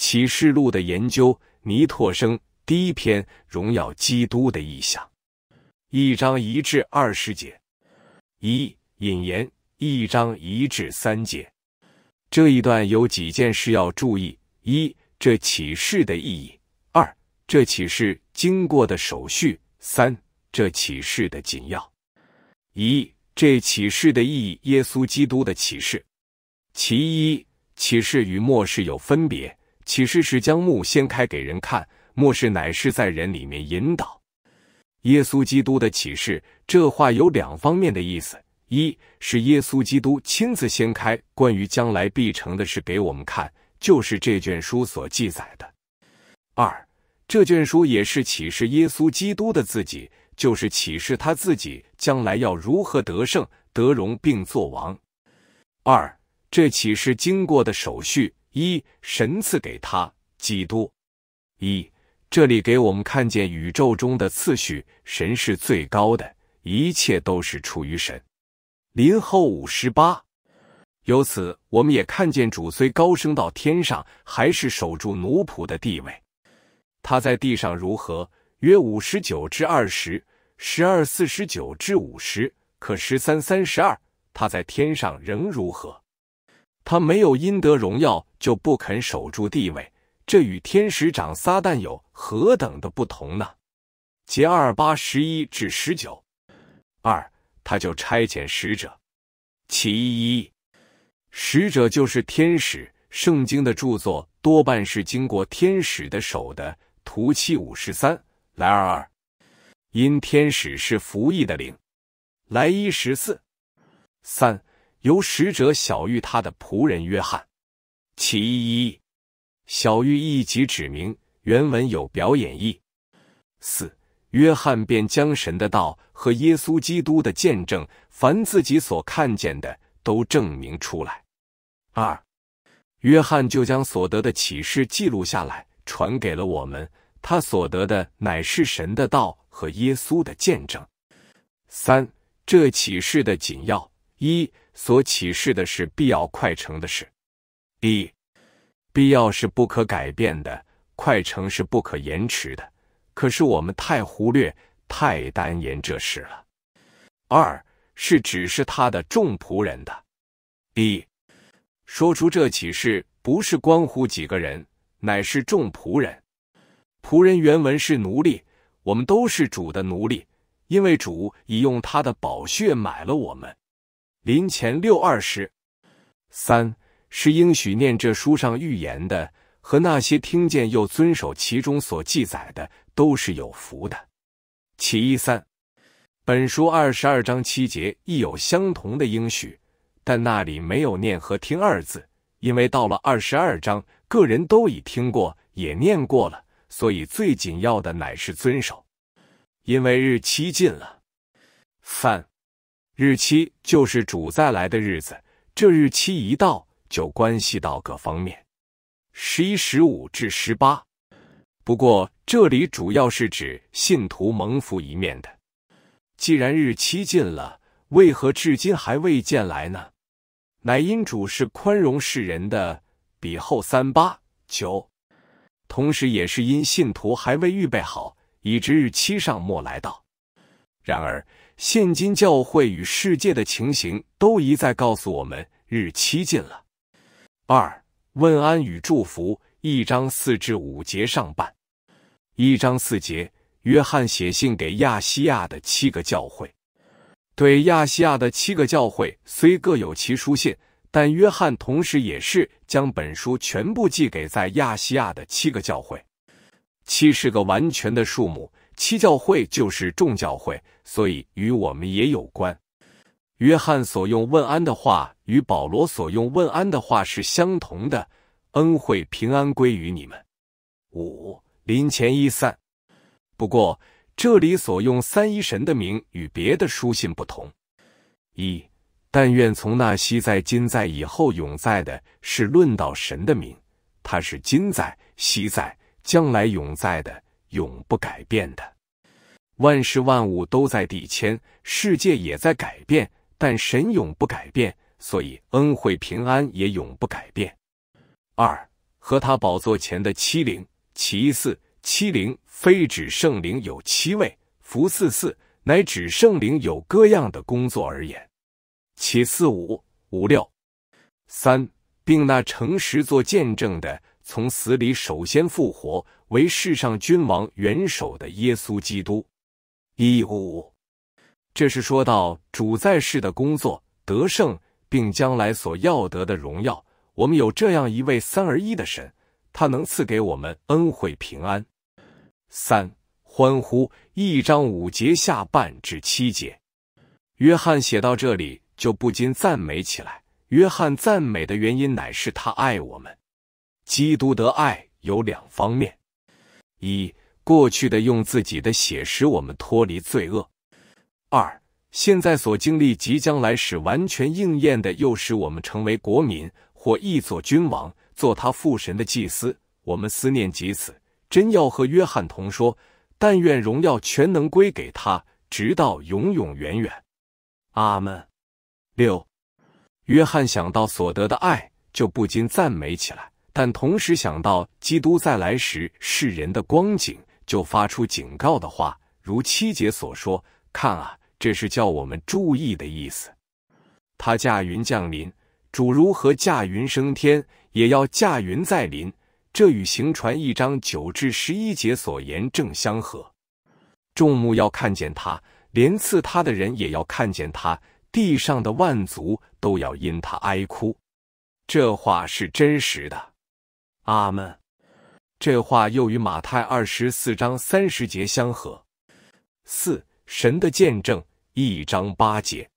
启示录的研究，尼拓生第一篇《荣耀基督的意象》，一章一至二十节；一引言，一章一至三节。这一段有几件事要注意：一，这启示的意义；二，这启示经过的手续；三，这启示的紧要。一，这启示的意义，耶稣基督的启示。其一，启示与末世有分别。启示是将墓掀开给人看，末世乃是在人里面引导。耶稣基督的启示，这话有两方面的意思：一是耶稣基督亲自掀开关于将来必成的事给我们看，就是这卷书所记载的；二，这卷书也是启示耶稣基督的自己，就是启示他自己将来要如何得胜、得荣并作王。二，这启示经过的手续。一神赐给他基督。一这里给我们看见宇宙中的次序，神是最高的，一切都是出于神。林后五十八。由此我们也看见主虽高升到天上，还是守住奴仆的地位。他在地上如何？约五十九至二十，十二四十九至五十，可十三三十二。他在天上仍如何？他没有阴德荣耀，就不肯守住地位，这与天使长撒旦有何等的不同呢？结二八十一至十九二，他就差遣使者，其一，使者就是天使。圣经的著作多半是经过天使的手的。图七五十三来二二，因天使是服役的灵。来一十四三。由使者小玉他的仆人约翰，其一，小玉一即指明，原文有表演意。四，约翰便将神的道和耶稣基督的见证，凡自己所看见的，都证明出来。二，约翰就将所得的启示记录下来，传给了我们。他所得的乃是神的道和耶稣的见证。三，这启示的紧要一。所启示的是必要快成的事。一，必要是不可改变的，快成是不可延迟的。可是我们太忽略、太单言这事了。二是只是他的众仆人的。一，说出这启示不是关乎几个人，乃是众仆人。仆人原文是奴隶，我们都是主的奴隶，因为主已用他的宝血买了我们。临前六二十三是应许念这书上预言的，和那些听见又遵守其中所记载的，都是有福的。其一三，本书二十二章七节亦有相同的应许，但那里没有“念”和“听”二字，因为到了二十二章，个人都已听过也念过了，所以最紧要的乃是遵守，因为日期近了。范。日期就是主再来的日子，这日期一到，就关系到各方面。十一十五至十八，不过这里主要是指信徒蒙福一面的。既然日期近了，为何至今还未见来呢？乃因主是宽容世人的，彼后三八九，同时也是因信徒还未预备好，以致日期上莫来到。然而。现今教会与世界的情形都一再告诉我们，日期近了。二、问安与祝福，一章四至五节上半，一章四节。约翰写信给亚细亚的七个教会，对亚细亚的七个教会虽各有其书信，但约翰同时也是将本书全部寄给在亚细亚的七个教会。七是个完全的数目。七教会就是众教会，所以与我们也有关。约翰所用问安的话与保罗所用问安的话是相同的，恩惠平安归于你们。五临前一散。不过这里所用三一神的名与别的书信不同。一但愿从那昔在、今在、以后永在的，是论到神的名，他是今在、昔在、将来永在的。永不改变的，万事万物都在递迁，世界也在改变，但神永不改变，所以恩惠平安也永不改变。二和他宝座前的七灵，其四七灵非指圣灵有七位，福四四乃指圣灵有各样的工作而言。其四五五六三，并那诚实做见证的。从死里首先复活，为世上君王元首的耶稣基督。一五，这是说到主在世的工作、得胜，并将来所要得的荣耀。我们有这样一位三而一的神，他能赐给我们恩惠平安。三，欢呼一章五节下半至七节。约翰写到这里就不禁赞美起来。约翰赞美的原因，乃是他爱我们。基督的爱有两方面：一，过去的用自己的血使我们脱离罪恶；二，现在所经历、即将来使完全应验的，又使我们成为国民或一作君王，做他父神的祭司。我们思念及此，真要和约翰同说：但愿荣耀全能归给他，直到永永远远。阿门。六，约翰想到所得的爱，就不禁赞美起来。但同时想到基督再来时世人的光景，就发出警告的话，如七节所说：“看啊，这是叫我们注意的意思。”他驾云降临，主如何驾云升天，也要驾云再临。这与行传一章九至十一节所言正相合。众目要看见他，连赐他的人也要看见他，地上的万族都要因他哀哭。这话是真实的。阿门。这话又与马太二十四章三十节相合。四，神的见证，一章八节。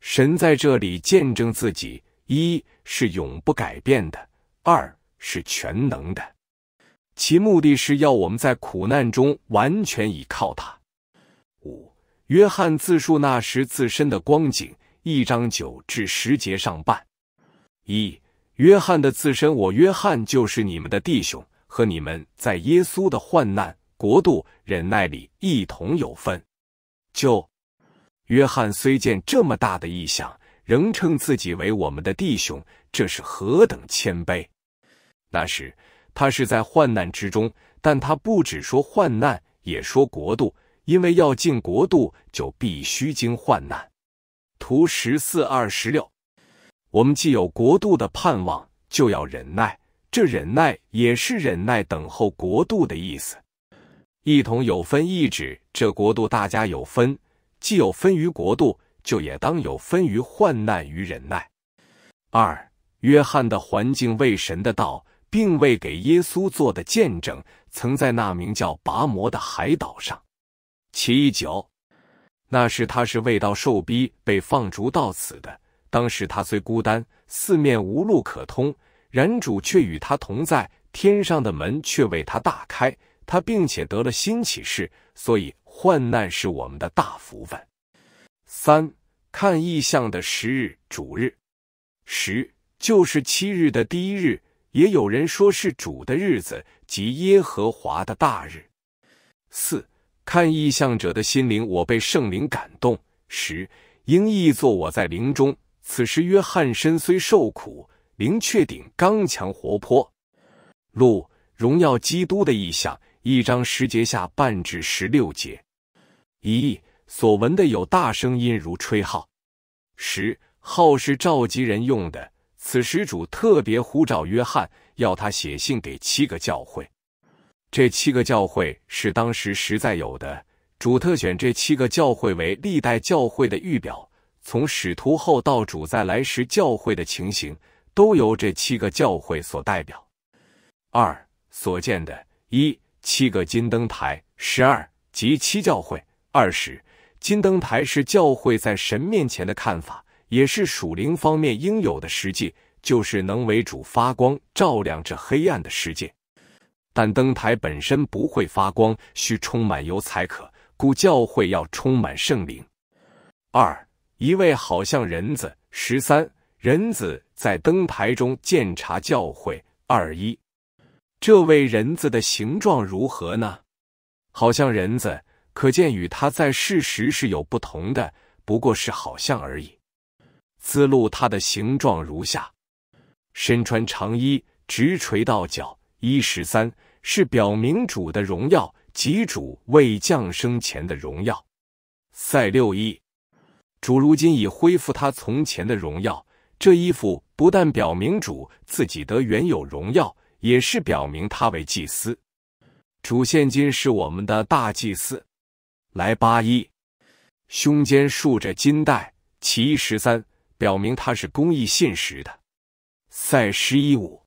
神在这里见证自己：一是永不改变的，二是全能的。其目的是要我们在苦难中完全倚靠他。五，约翰自述那时自身的光景，一章九至十节上半。一。约翰的自身，我约翰就是你们的弟兄，和你们在耶稣的患难国度忍耐里一同有分。就约翰虽见这么大的异象，仍称自己为我们的弟兄，这是何等谦卑！那时他是在患难之中，但他不只说患难，也说国度，因为要进国度，就必须经患难。图十四二十六。我们既有国度的盼望，就要忍耐。这忍耐也是忍耐等候国度的意思。一同有分意志，这国度大家有分。既有分于国度，就也当有分于患难与忍耐。二、约翰的环境为神的道，并未给耶稣做的见证。曾在那名叫拔摩的海岛上。一九，那时他是为到受逼被放逐到此的。当时他虽孤单，四面无路可通，然主却与他同在，天上的门却为他大开，他并且得了新启示。所以患难是我们的大福分。三看意象的十日主日十就是七日的第一日，也有人说是主的日子，即耶和华的大日。四看意象者的心灵，我被圣灵感动。十应译作我在灵中。此时，约翰身虽受苦，灵却顶刚强活泼。路荣耀基督的意象，一章十节下半至十六节。一，所闻的有大声音如吹号。十，号是召集人用的。此时主特别呼召约翰，要他写信给七个教会。这七个教会是当时实在有的。主特选这七个教会为历代教会的预表。从使徒后到主在来时教会的情形，都由这七个教会所代表。二所见的，一七个金灯台，十二及七教会。二十金灯台是教会，在神面前的看法，也是属灵方面应有的实际，就是能为主发光，照亮这黑暗的世界。但灯台本身不会发光，需充满油才可，故教会要充满圣灵。二。一位好像人子，十三人子在灯台中鉴察教诲。二一，这位人子的形状如何呢？好像人子，可见与他在事实是有不同的，不过是好像而已。思路他的形状如下：身穿长衣，直垂到脚。一十三是表明主的荣耀及主未降生前的荣耀。赛六一。主如今已恢复他从前的荣耀，这衣服不但表明主自己得原有荣耀，也是表明他为祭司。主现今是我们的大祭司。来八一，胸间竖着金带，其一十三，表明他是公义信实的。赛十一五，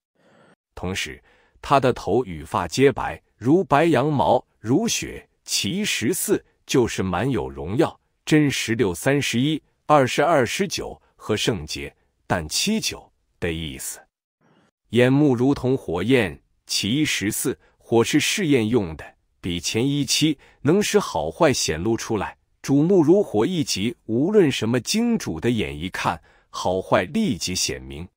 同时他的头与发皆白，如白羊毛，如雪，其一十四，就是满有荣耀。真十六三十一二十二十九和圣洁，但七九的意思。眼目如同火焰，其一十四，火是试验用的，比前一七能使好坏显露出来。主目如火一级，无论什么经主的眼一看，好坏立即显明。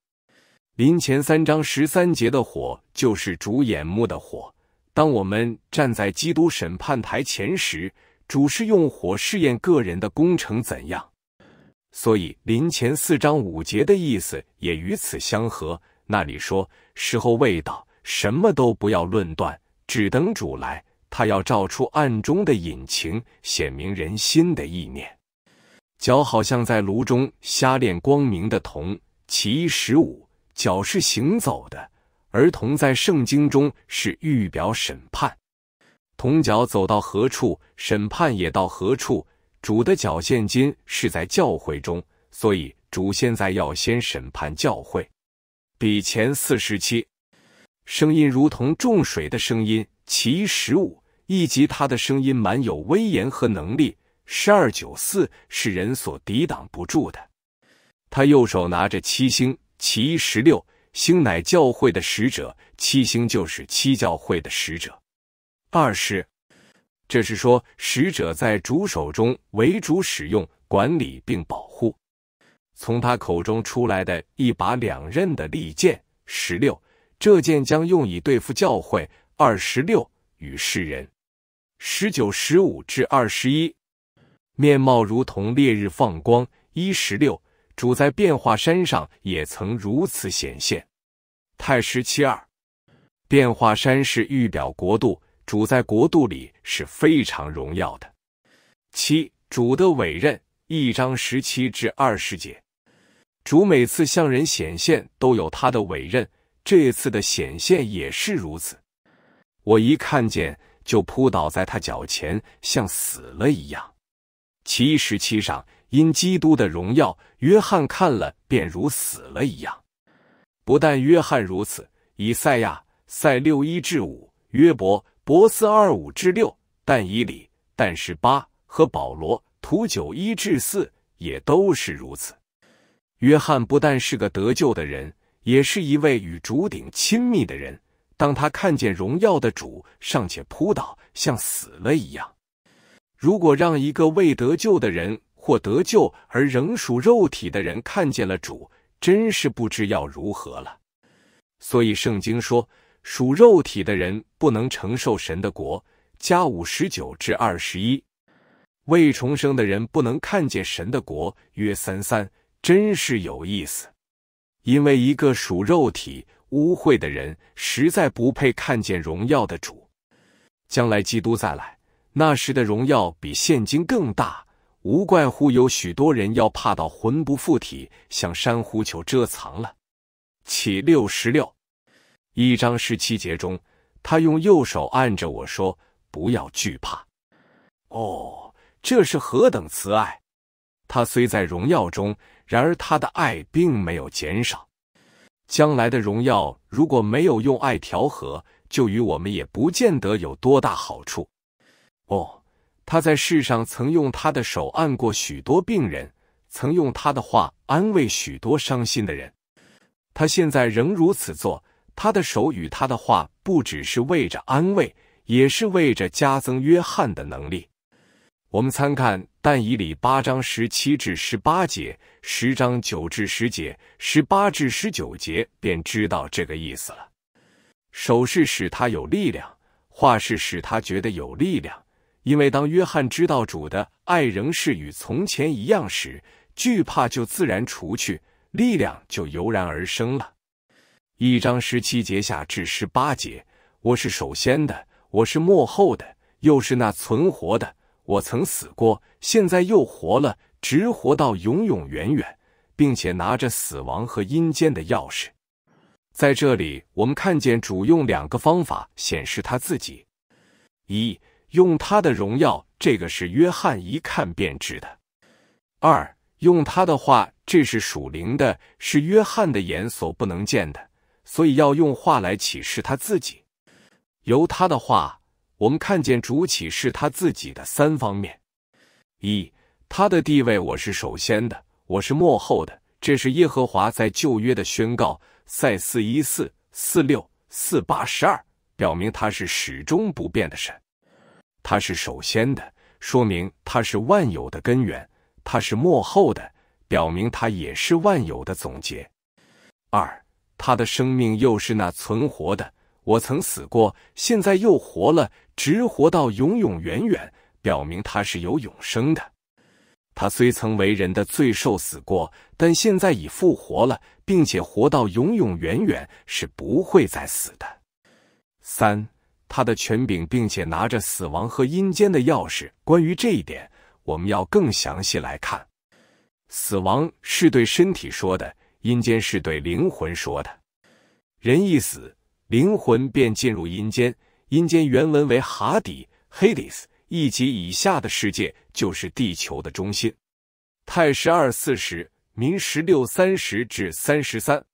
临前三章十三节的火，就是主眼目的火。当我们站在基督审判台前时。主是用火试验个人的工程怎样，所以临前四章五节的意思也与此相合。那里说时候未到，什么都不要论断，只等主来。他要照出暗中的隐情，显明人心的意念。脚好像在炉中瞎炼光明的铜。其一十五，脚是行走的，而铜在圣经中是预表审判。同脚走到何处，审判也到何处。主的脚现今是在教会中，所以主现在要先审判教会。比前四十七，声音如同重水的声音。其十五，以及他的声音满有威严和能力。十二九四是人所抵挡不住的。他右手拿着七星。其十六，星乃教会的使者，七星就是七教会的使者。二是，这是说使者在主手中为主使用、管理并保护。从他口中出来的一把两刃的利剑，十六，这剑将用以对付教会。二十六与世人，十九十五至二十一，面貌如同烈日放光。一十六，主在变化山上也曾如此显现。太十七二，变化山是预表国度。主在国度里是非常荣耀的。七主的委任，一章十七至二十节。主每次向人显现都有他的委任，这次的显现也是如此。我一看见就扑倒在他脚前，像死了一样。七十七上因基督的荣耀，约翰看了便如死了一样。不但约翰如此，以赛亚赛六一至五，约伯。伯斯二五至六，但以理，但是八和保罗，图九一至四也都是如此。约翰不但是个得救的人，也是一位与主顶亲密的人。当他看见荣耀的主，尚且扑倒，像死了一样。如果让一个未得救的人或得救而仍属肉体的人看见了主，真是不知要如何了。所以圣经说。属肉体的人不能承受神的国，加五十九至二十一。未重生的人不能看见神的国，约三三。真是有意思，因为一个属肉体、污秽的人，实在不配看见荣耀的主。将来基督再来，那时的荣耀比现今更大，无怪乎有许多人要怕到魂不附体，向珊瑚球遮藏了。起六十六。一章十七节中，他用右手按着我说：“不要惧怕。”哦，这是何等慈爱！他虽在荣耀中，然而他的爱并没有减少。将来的荣耀如果没有用爱调和，就与我们也不见得有多大好处。哦，他在世上曾用他的手按过许多病人，曾用他的话安慰许多伤心的人。他现在仍如此做。他的手与他的话，不只是为着安慰，也是为着加增约翰的能力。我们参看但以理八章十七至十八节、十章九至十节、十八至十九节，便知道这个意思了。手势使他有力量，话是使他觉得有力量。因为当约翰知道主的爱仍是与从前一样时，惧怕就自然除去，力量就油然而生了。一章十七节下至十八节，我是首先的，我是末后的，又是那存活的。我曾死过，现在又活了，直活到永永远远，并且拿着死亡和阴间的钥匙。在这里，我们看见主用两个方法显示他自己：一，用他的荣耀，这个是约翰一看便知的；二，用他的话，这是属灵的，是约翰的眼所不能见的。所以要用话来启示他自己，由他的话，我们看见主启示他自己的三方面：一、他的地位，我是首先的，我是末后的，这是耶和华在旧约的宣告（赛四一四四六四八十二），表明他是始终不变的神；他是首先的，说明他是万有的根源；他是末后的，表明他也是万有的总结。二。他的生命又是那存活的，我曾死过，现在又活了，直活到永永远远，表明他是有永生的。他虽曾为人的罪受死过，但现在已复活了，并且活到永永远远，是不会再死的。三，他的权柄，并且拿着死亡和阴间的钥匙。关于这一点，我们要更详细来看。死亡是对身体说的。阴间是对灵魂说的，人一死，灵魂便进入阴间。阴间原文为哈底 （Hades） 一级以下的世界，就是地球的中心。太十二四十，民十六三十至三十三，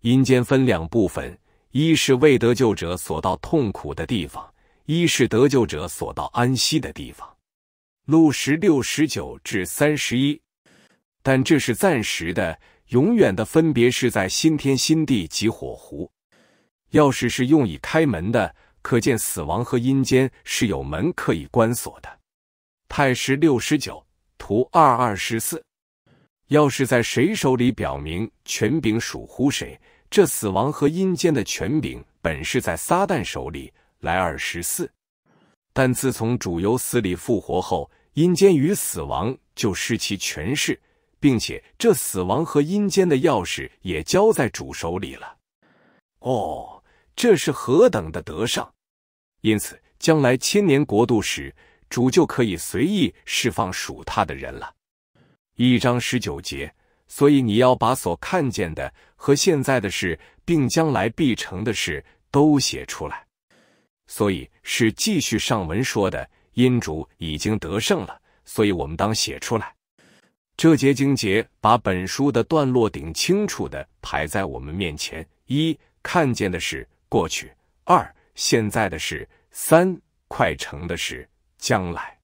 阴间分两部分：一是未得救者所到痛苦的地方，一是得救者所到安息的地方。路十六十九至三十一，但这是暂时的。永远的分别是在新天新地及火湖。钥匙是用以开门的，可见死亡和阴间是有门可以关锁的。太师六十九，图二二十四。钥匙在谁手里，表明权柄属乎谁。这死亡和阴间的权柄本是在撒旦手里，来二十四。但自从主由死里复活后，阴间与死亡就失其权势。并且这死亡和阴间的钥匙也交在主手里了。哦，这是何等的得胜！因此，将来千年国度时，主就可以随意释放属他的人了。一章十九节，所以你要把所看见的和现在的事，并将来必成的事都写出来。所以是继续上文说的，阴主已经得胜了，所以我们当写出来。这节经节把本书的段落顶清楚的排在我们面前。一，看见的是过去；二，现在的是；三，快成的是将来。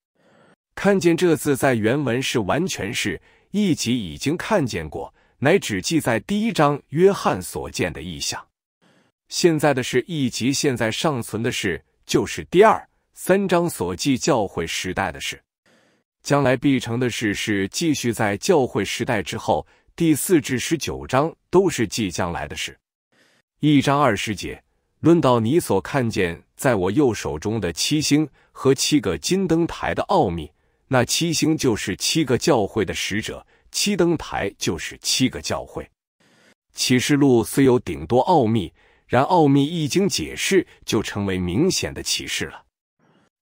看见这字在原文是完全是一集已经看见过，乃只记在第一章约翰所见的意象。现在的是一集现在尚存的事，就是第二、三章所记教会时代的事。将来必成的事是继续在教会时代之后，第四至十九章都是即将来的事。一章二十节论到你所看见在我右手中的七星和七个金灯台的奥秘，那七星就是七个教会的使者，七灯台就是七个教会。启示录虽有顶多奥秘，然奥秘一经解释，就成为明显的启示了。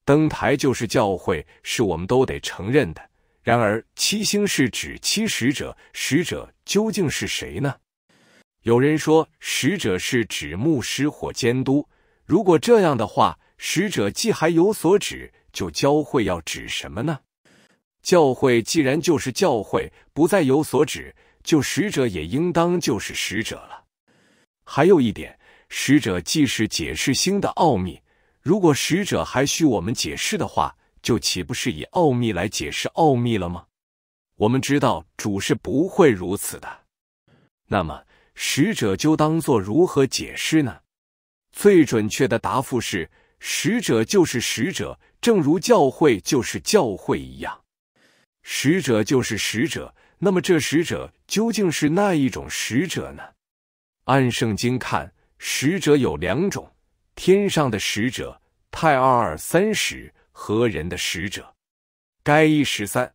登台就是教会，是我们都得承认的。然而，七星是指七使者，使者究竟是谁呢？有人说，使者是指牧师或监督。如果这样的话，使者既还有所指，就教会要指什么呢？教会既然就是教会，不再有所指，就使者也应当就是使者了。还有一点，使者既是解释星的奥秘。如果使者还需我们解释的话，就岂不是以奥秘来解释奥秘了吗？我们知道主是不会如此的。那么使者就当做如何解释呢？最准确的答复是：使者就是使者，正如教会就是教会一样。使者就是使者。那么这使者究竟是那一种使者呢？按圣经看，使者有两种。天上的使者太二二三使和人的使者该一十三，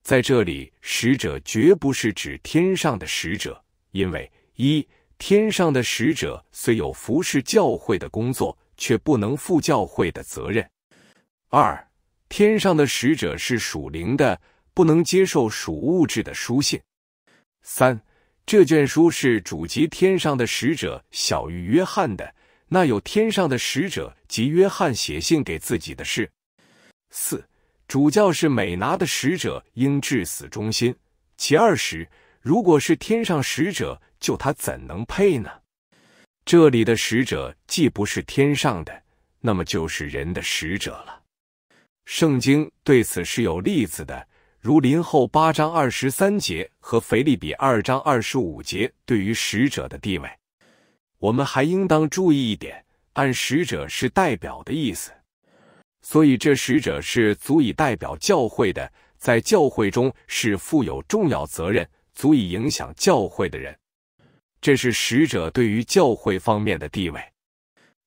在这里，使者绝不是指天上的使者，因为一天上的使者虽有服侍教会的工作，却不能负教会的责任。二天上的使者是属灵的，不能接受属物质的书信。三这卷书是主集天上的使者小于约翰的。那有天上的使者及约翰写信给自己的事。四主教是美拿的使者，应至死忠心。其二十，如果是天上使者，就他怎能配呢？这里的使者既不是天上的，那么就是人的使者了。圣经对此是有例子的，如林后八章二十三节和腓利比二章二十五节对于使者的地位。我们还应当注意一点，按使者是代表的意思，所以这使者是足以代表教会的，在教会中是负有重要责任、足以影响教会的人。这是使者对于教会方面的地位。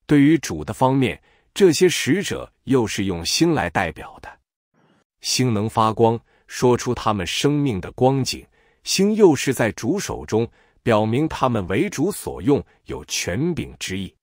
对于主的方面，这些使者又是用星来代表的。星能发光，说出他们生命的光景。星又是在主手中。表明他们为主所用，有权柄之意。